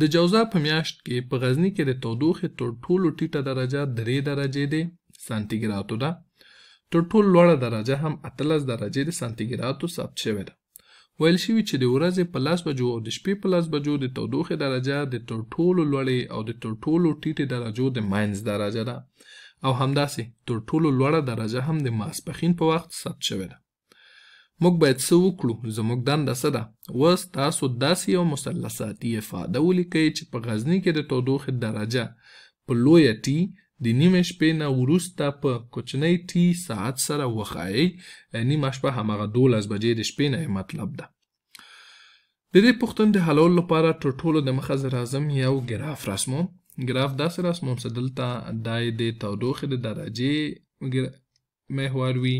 د جوزا په میاشت کې په غزنی کې د تودوخې تر ټولو ټیټه درجه درې درجې د سانتیګرادو ده تر ټولو لوړه درجه هم اتلس درجې د سانتیګرادو ثبت شوې ده ویل شوي چې د ورځې په لس بجو او د شپې په لس بجو د تودوخې درجه د تر ټولو لوړې او د تر ټولو ټیټې درجو د ماینز درجه ده او همداسې تر ټولو لوړه درجه هم د ماسپخین په وخت ثبت شوې ده موږ باید څه وکړو زموږ دنده څه ده اوس تاسو داسې یو مثلثاتي افاده ولیکئ چې په غزني کې د تودوخې درجه په لویه ټي د نیمې شپې نه وروسته په کوچنۍ ټي ساعت سره وښایئ نیمه شپه هماغه دولس بجې د شپې نه مطلب ده د دې پوښتنې د حلولو لپاره تر ټولو دمخه زه راځم یو ګراف رسموم ګراف داسې رسموم څه دلته دا د تودوخې د درجې محور وي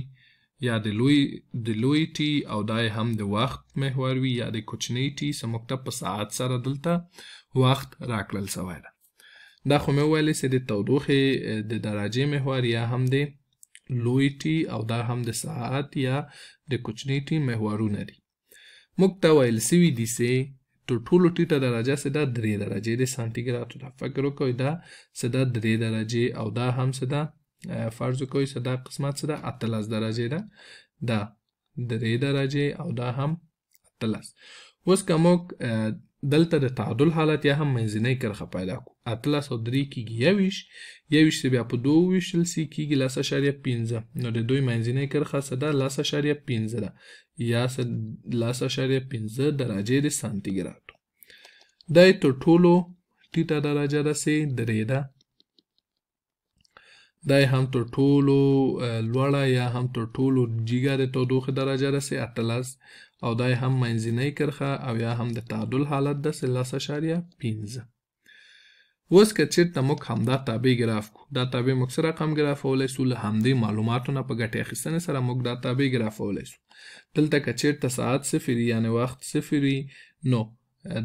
یا د لوی د لوی ټي او دای هم د وخت محور وي یا د کوچنی ټي سمکته په ساعت سره دلته وخت راکړل شوی ده دا خو مې ویلې چې د تودوخې د درجې محور یا هم د لوی ټي او دا هم د ساعت یا د کوچنی ټي محورونه دي موږ ته ویل سوي دي چې تر ټولو ټیټه درجه سدا درې درجې د سانتیګراد ته فکر وکړئ دا سدا درې درجې او دا هم سدا فرض کوی صدا قسمت صدا اتلس درجه ده دا درې درجه او دا هم اتلس اوس که موږ دلته د تعادل حالت یا هم منځنۍ کرخه پیدا کو اتلس او درې کېږي یوویشت یوویشت بیا په دوه وویشتل سي کېږي لس اعشاریه پنځه نو د دوی منځنۍ کرخه څه ده لس اعشاریه پنځه ده یا لس اعشاریه پنځه درجې د سانتیګرادو دا یې تر ټولو ټیټه درجه ده سې درې ده دا هم تر ټولو لوړه یا هم تر ټولو جګه د تودوخې درجه رسي اتلس او دا هم منځنۍ کرښه او یا هم د تعادل حالت ده سلاس اشاریه پنځه اوس که چېرته موږ همدا تابع ګراف کو دا تابع موږ څه رقم ګرافولی سو له همدې معلوماتو نه په ګټې اخیستنې سره موږ دا تابع ګرافولی سو دلته که چېرته ساعت صفر یعنې وخت صفر نو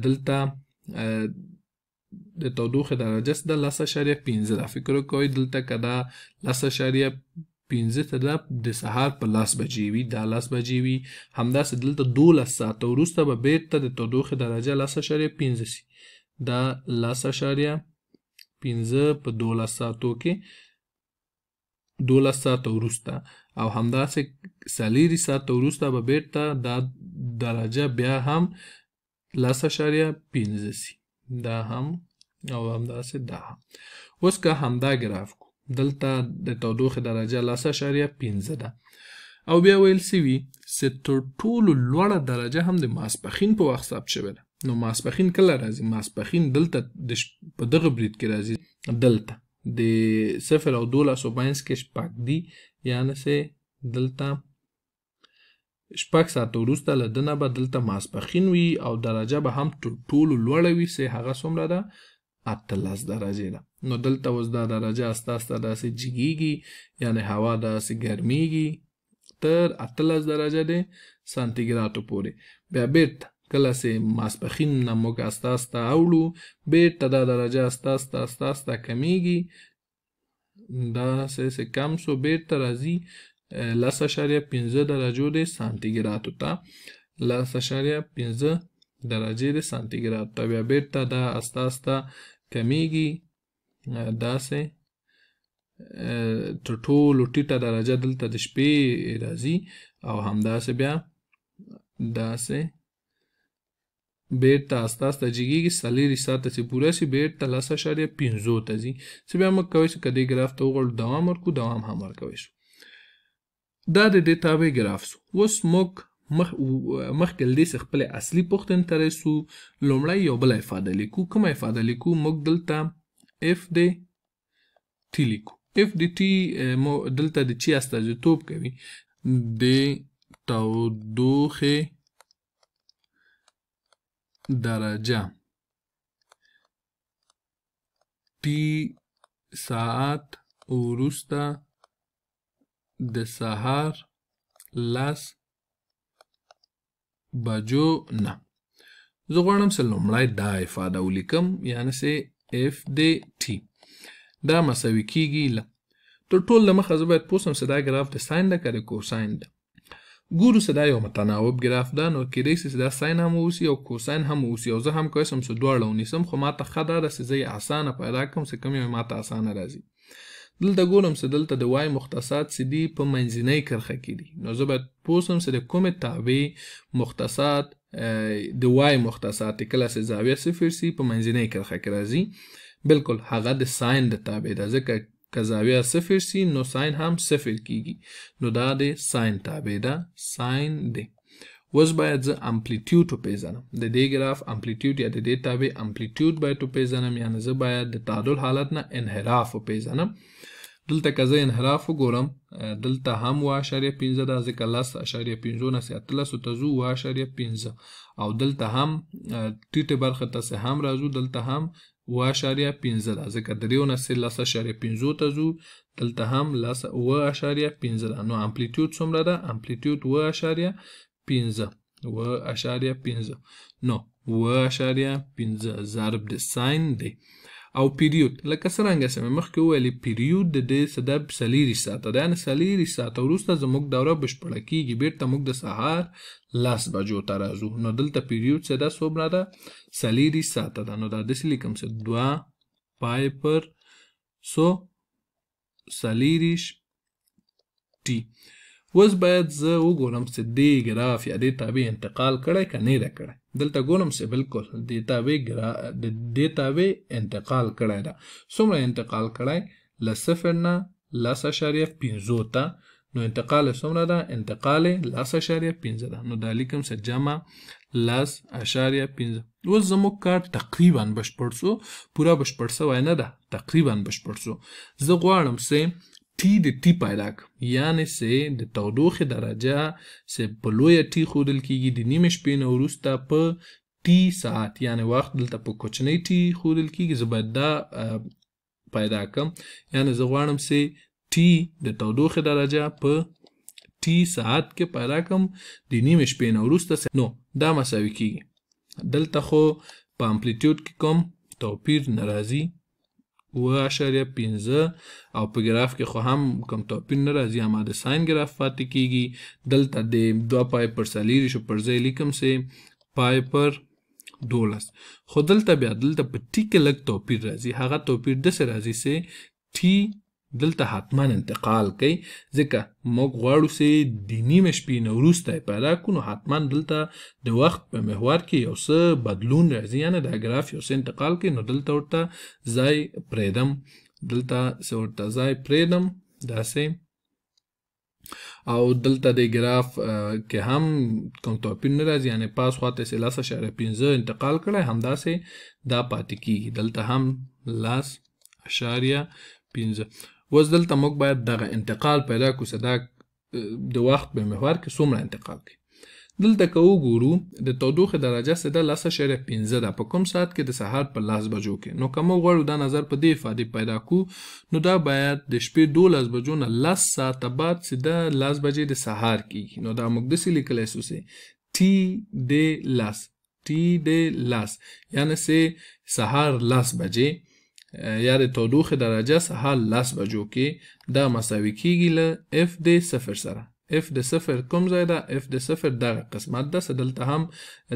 دلته د تودوخې درجه ده لس اعشاریه پنځه ده فکر کوئ دلته که دا لس اعشاریه پنځه ته ده د سهار په لس بجې وي دا لس بجې وي همداسې دلته دولس ساعته وروسته به بیرته د تودوخې درجه لس اعشاریه پنځه سي دا لس اعشاریه پنځه په دولس ساعتو کې دولس ساعته وروسته او همداسې سلیری ساعته وروسته به بیرته دا درجه بیا هم لس اعشاریه پنځه سي دا هم او همداسې دا هم اوس که همدا ګراف کو دلته د تودوخې درجه لس اعشاریه پنځه ده او بیا ویل سوي چې تر ټولو لوړه درجه هم د ماسپخین په وخت ثبت شوې ده نو ماسپخین کله راځي ماسپخین دلته په دغه برید کې راځي دلته د صفر او دولسو مینځ کې شپږ دي یعنې چې دلته شپږ ساعت وروسته له دنه به دلته ماسپخین وي او درجه به هم تر ټولو لوړه وي سه هغه څومره ده اتلس درجه ده نو دلته اوس دا درجه استا استا داسې جګیږي یعنی هوا داسې ګرمیږي تر اتلس درجه دی سانتیګراتو پورې بیا بیرته کله چې ماسپخین نه موږ استا استا اوړو بیرته دا درجه استا استا استا استا کمیږي دا سه سه کم سو بیرته راځي لس اشاریه پنځه درجو د سانتیګرادو ته لس اشاریه پنځه درجې د سانتیګراد ته بیا بیرته دا استه استه کمیږي داسې تر ټولو ټیټه درجه دلته د شپې راځي او همداسې بیا داسې بیرته آسته آسته جګېږي څلېرې ساعته چې پوره شي بیرته لس اعشاریه پنځو ته ځي چې بیا موږ کولی شو که دې ګراف ته وغواړو دوام ورکړو دوام هم ورکولی شو دا د دې تابع ګراف سو اوس موږ مخ مخکې دې خپل اصلي پوښتنې ته رسو لومړی یو بل ifade لیکو کومه ifade لیکو موږ دلته f د t لیکو f د t دلته د چی استازیتوب کوي د تودوخه درجه تی ساعت وروسته د سهار لس بجو نه زه غواړم چې لومړی دا افاده ولیکم یعنې سې اف دی ټي دا مساوي کیږي له تر ټول له مخه زه باید پوه سم چې دا ګراف د ساین ده که د کوساین ده ګورو چې دا یو متناوب ګراف ده نو کیدای شي چې دا ساین هم واوسي او کوساین هم واوسي او زه هم کولی شم چې دواړه ونیسم خو ماته ښه دا ده چې زه یې اسانه پیدا کړم چې کوم یې ماته اسانه راځي دلته ګورم چې دلته د وای مختصات چې دی په منځنۍ کرښه کې دي نو زه باید پوه سم چې د کومې تابع مختصات د وای مختصات کله چې زاویه صفر سي په منځنۍ کرښه کې راځي بلکل هغه د ساین د تابع ده ځکه که زاویه صفر سي نو ساین هم صفر کیږي نو دا د ساین تابع ده ساین دی اوس باید زه امپلیټیوډ وپیژنم د دې ګراف امپلیټیوډ یا د دې تابع امپلیټیوډ باید وپیژنم یعنې زه باید د تعادل حالت نه انحراف وپیژنم دلته که زه انحراف وګورم دلته هم اوه اعشاریه پنځه ده ځکه لس اعشاریه پنځو نه اتلسو ته ځو اوه اعشاریه پنځه او دلته هم ټیټې برخه ته هم راځو دلته هم اوه اعشاریه پنځه ده ځکه دریو نه لس اعشاریه پنځو ته ځو دلته هم لس اوه اعشاریه پنځه ده نو امپلیټیوډ څومره ده امپلیټیوډ اوه اعشاریه پنځه و اشاریه پنځه نو و اشاریه پنځه ضرب د ساین دی او پیریود لکه څرنګه چې مخکې وویلې پیریود د دې سبب سلیری ساعته ده یعنې سلیری ساعته وروسته زموږ دوره بشپړه کیږي بیرته موږ د سهار لس بجو ته راځو نو دلته پیریود څه ده څومره ده سلیری ساعته ده نو دا داسې لیکم چې دوه پای پر سو سلیریش ټي اوس باید زه وګورم چې دې ګراف یا دې تابع انتقال کړی که نه ده کړی دلته ګورم چې بالکل دې تابع ګرا دې تابع انتقال کړی ده څومره انتقال کړی له صفر نه لس اعشاریه پنځو ته نو انتقال څومره ده انتقال لس اعشاریه پنځه ده نو دا لیکم چې جمع لس اعشاریه پنځه اوس زموږ کار تقریبا بشپړ سو پوره بشپړ سوی نه ده تقریبا بشپړ سو زه غواړم چې ټي د ټي پیدا کړم یعنی سه د تودوخې درجه سه په لویه ټي ښودل کیږي د نیمې شپې نه وروسته په ټي ساعت یعنی وخت دلته په کوچنۍ ټي ښودل کیږي زه باید دا پیدا کړم یعنی زه غواړم سه ټي د تودوخې درجه په ټي ساعت کې پیدا کړم د نیمې شپې نه وروسته سه نو دا مساوي کیږي دلته خو په امپلیتیوډ کې کوم توپیر نه راځي و اشاریه 15 او په ګراف کې خو هم کوم توپیر نه راځي هم د ساين ګراف پاتې کیږي دلته د 2 پای پر سالي ریشو پر ځای لیکم سه پای پر دولس خو دلته بیا دلته په ټی کې لګ توپیر راځي هغه توپیر د سره راځي سه ټی دلته حتما انتقال کوي ځکه موږ غواړو چې د نیمه شپې نه وروسته پیدا کړو نو حتما دلته د وخت په محور کې یو څه بدلون راځي یعنې دا ګراف یو څه انتقال کوي نو دلته ورته ځای پرېږدم دلته څه ورته ځای پرېږدم داسې او دلته د ګراف کې هم کوم توپیر نه راځي یعنی پاس خواته سه لاسه شعر 15 انتقال کړه همداسې دا پاتې کیږي دلته هم لاس اشاریه 15 اوس دلته موږ باید دغه انتقال پیدا کو چې دا د وخت په محور کې څومره انتقال کوي دلته که وګورو د تودوخې درجه سده لس اعشاریه پنځه ده په کوم ساعت کې د سهار په لس بجو کې نو که موږ غواړو دا نظر په دې افادې پیدا کړو نو دا باید د شپې دولس بجو نه لس ساعته بعد سیده لس بجې د سهار کیږي نو دا موږ داسې لیکلی سو چې ټي د لس ټي د لس یعنې سه سهار لس بجې یا د تودوخې درجه سهال لس بجو کې دا مساوي کیږي له اف د صفر سره اف د صفر کوم ځای ده اف د صفر دغه قسمت ده څه دلته هم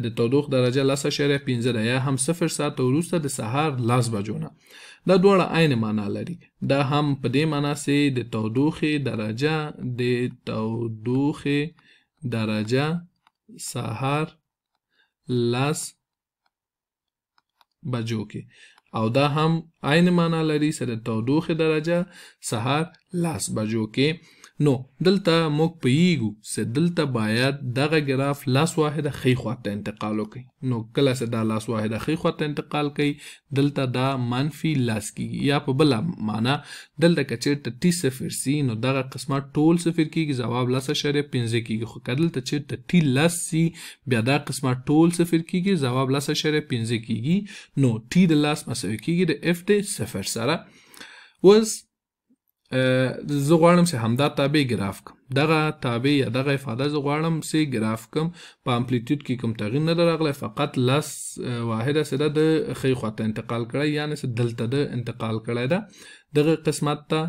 د تودوخ درجه لس اعشاریه پنځه ده یا هم صفر ساعت وروسته د سهار لس بجو نه دا دواړه عین معنا لري دا هم په دې معنا سي د تودوخې درجه د تودوخې درجه سهار لس بجو کې او دا هم عین معنا لري چې د تودوخې درجه سهار لاس بجو کې نو دلته موږ پیږو چې دلته باید دغه ګراف لاس واحده خی خواته انتقال وکړي نو کله چې دا لاس واحده خی خواته انتقال کړي دلته دا منفي لاس کیږي یا په بل معنا دلته کچېرته ټي صفر سي نو دغه قسمه ټول صفر کیږي ځواب لس اشاریه پنځه کیږي خو که دلته چېرته ټي لس سي بیا دا قسمه ټول صفر کیږي ځواب لس اشاریه پنځه کیږي نو ټي د لاس مساوي کیږي د اف د صفر سره اوس زه غواړم چې همدا تابع ګراف کم دغه تابع یا دغه افاده زه غواړم چې ګراف کم په امپلیتیوډ کې کوم تغیر نه راغلی فقط لس واحده سده د ښۍ خواته انتقال کړی یعنې چې دلته د انتقال کړی ده دغه قسمت ته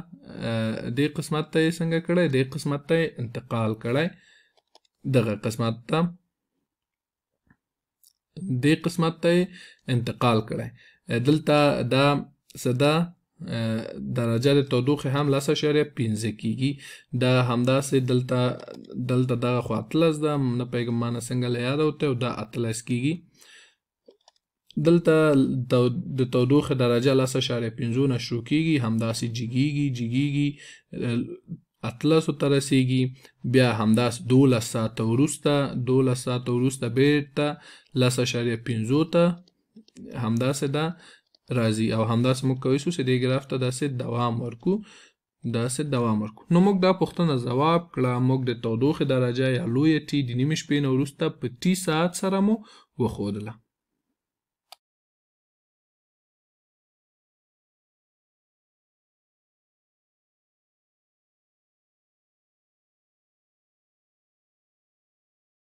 دې قسمت ته یې څنګه کړی دې قسمت ته انتقال کړی دغه قسمت ته دې قسمت ته انتقال کړی دلته دا سده درجه د تودوخې هم لس اشاریه پنځه کیږي دا همداسې دلته دلته دغه خو اتلس ده نه پوهېږم ما نه څنګه له یاده وتی او دا اتلس کیږي دلته د تودوخې درجه لس اشاریه پنځو نه شروع کیږي همداسې جګیږي جګیږي اتلسو ته رسیږي بیا همداس دولس ساعته وروسته دولس ساعته وروسته بیرته لس اشاریه پنځو ته همداسې ده راځي او همداس موږ کوي چې دې ګراف ته داسې دوام ورکو داسې دوام ورکو نو موږ دا پوښتنه ځواب کړه موږ د تودوخې درجه یا لوی ټي د نیمې شپې نه وروسته په ټي ساعت سره مو وښودله